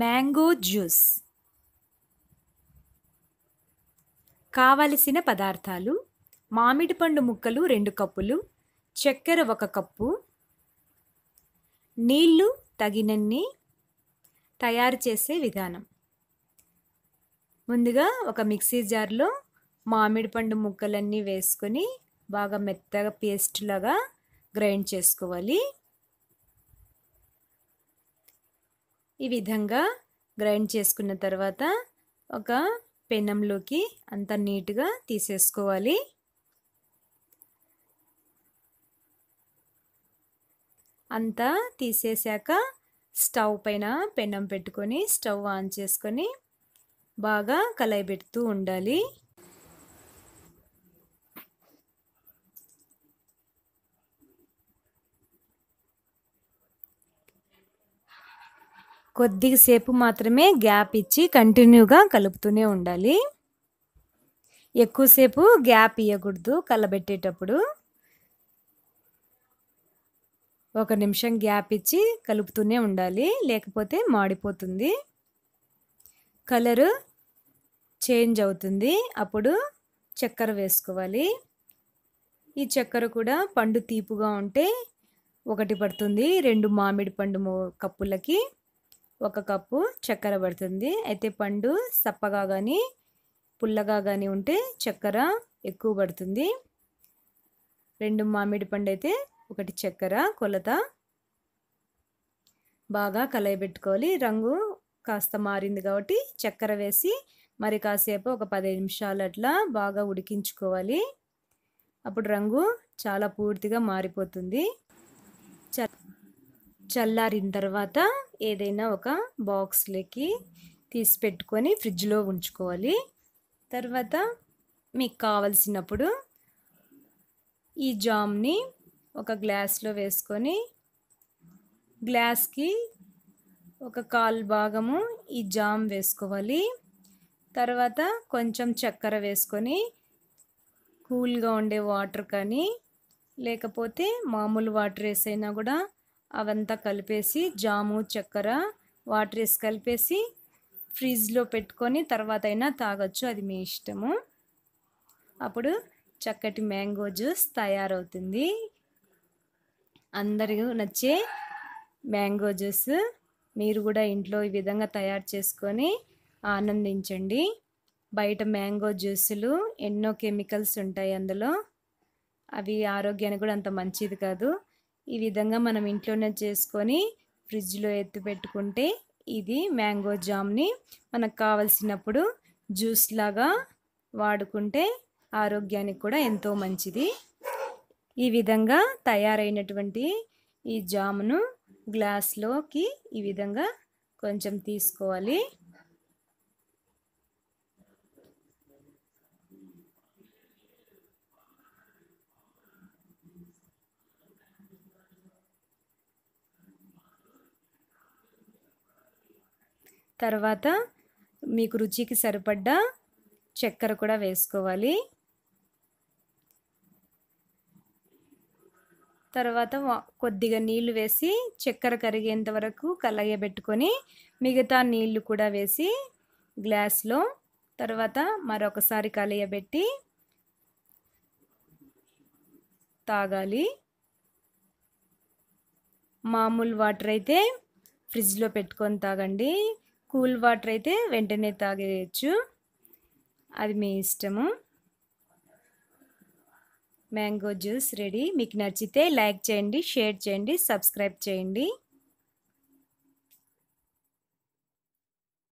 mango juice కావలసిన పదార్థాలు మామిడి పండు ముక్కలు రెండు కప్పులు చక్కెర ఒక కప్పు నీళ్లు తగినన్ని తయారు చేసే విధానం ముందుగా ఒక మిక్సీ జార్లో మామిడి పండు ముక్కలన్నీ వేసుకొని బాగా మెత్తగా పేస్ట్ లాగా గ్రైండ్ చేసుకోవాలి ఈ విధంగా గ్రైండ్ చేసుకున్న తర్వాత ఒక పెనంలోకి అంత నీట్గా తీసేసుకోవాలి అంతా తీసేశాక స్టవ్ పైన పెనం పెట్టుకొని స్టవ్ ఆన్ చేసుకొని బాగా పెడుతూ ఉండాలి కొద్దిసేపు మాత్రమే గ్యాప్ ఇచ్చి కంటిన్యూగా కలుపుతూనే ఉండాలి ఎక్కువసేపు గ్యాప్ ఇవ్వకూడదు కలబెట్టేటప్పుడు ఒక నిమిషం గ్యాప్ ఇచ్చి కలుపుతూనే ఉండాలి లేకపోతే మాడిపోతుంది కలరు చేంజ్ అవుతుంది అప్పుడు చక్కెర వేసుకోవాలి ఈ చక్కెర కూడా పండు తీపుగా ఉంటే ఒకటి పడుతుంది రెండు మామిడి పండు కప్పులకి ఒక కప్పు చక్కెర పడుతుంది అయితే పండు సప్పగా కానీ పుల్లగా కానీ ఉంటే చక్కెర ఎక్కువ పడుతుంది రెండు మామిడి పండు అయితే ఒకటి చక్కెర కొలత బాగా కలయబెట్టుకోవాలి రంగు కాస్త మారింది కాబట్టి చక్కెర వేసి మరి కాసేపు ఒక పదిహేను నిమిషాలు అట్లా బాగా ఉడికించుకోవాలి అప్పుడు రంగు చాలా పూర్తిగా మారిపోతుంది చ చల్లారిన తర్వాత ఏదైనా ఒక బాక్స్లోకి తీసి పెట్టుకొని ఫ్రిడ్జ్లో ఉంచుకోవాలి తర్వాత మీకు కావలసినప్పుడు ఈ జామ్ని ఒక గ్లాస్లో వేసుకొని గ్లాస్కి ఒక కాలు భాగము ఈ జామ్ వేసుకోవాలి తర్వాత కొంచెం చక్కెర వేసుకొని కూల్గా ఉండే వాటర్ కానీ లేకపోతే మామూలు వాటర్ వేసైనా కూడా అవంతా కలిపేసి జాము చక్కెర వాటర్ వేసి కలిపేసి ఫ్రిడ్జ్లో పెట్టుకొని తర్వాత అయినా తాగొచ్చు అది మీ ఇష్టము అప్పుడు చక్కటి మ్యాంగో జ్యూస్ తయారవుతుంది అందరూ నచ్చే మ్యాంగో జ్యూస్ మీరు కూడా ఇంట్లో ఈ విధంగా తయారు చేసుకొని ఆనందించండి బయట మ్యాంగో జ్యూసులు ఎన్నో కెమికల్స్ ఉంటాయి అందులో అవి ఆరోగ్యానికి కూడా అంత మంచిది కాదు ఈ విధంగా మనం ఇంట్లోనే చేసుకొని ఫ్రిడ్జ్లో ఎత్తి పెట్టుకుంటే ఇది మ్యాంగో జామ్ని మనకు కావలసినప్పుడు జ్యూస్ లాగా వాడుకుంటే ఆరోగ్యానికి కూడా ఎంతో మంచిది ఈ విధంగా తయారైనటువంటి ఈ జామును గ్లాస్లోకి ఈ విధంగా కొంచెం తీసుకోవాలి తర్వాత మీకు రుచికి సరిపడ్డ చక్కెర కూడా వేసుకోవాలి తర్వాత కొద్దిగా నీళ్లు వేసి చక్కెర కరిగేంత వరకు కలగబెట్టుకొని మిగతా నీళ్లు కూడా వేసి గ్లాస్లో తర్వాత మరొకసారి కలయబెట్టి తాగాలి మామూలు వాటర్ అయితే ఫ్రిడ్జ్లో పెట్టుకొని తాగండి కూల్ వాటర్ అయితే వెంటనే తాగేయచ్చు అది మీ ఇష్టము మ్యాంగో జ్యూస్ రెడీ మీకు నచ్చితే లైక్ చేయండి షేర్ చేయండి సబ్స్క్రైబ్ చేయండి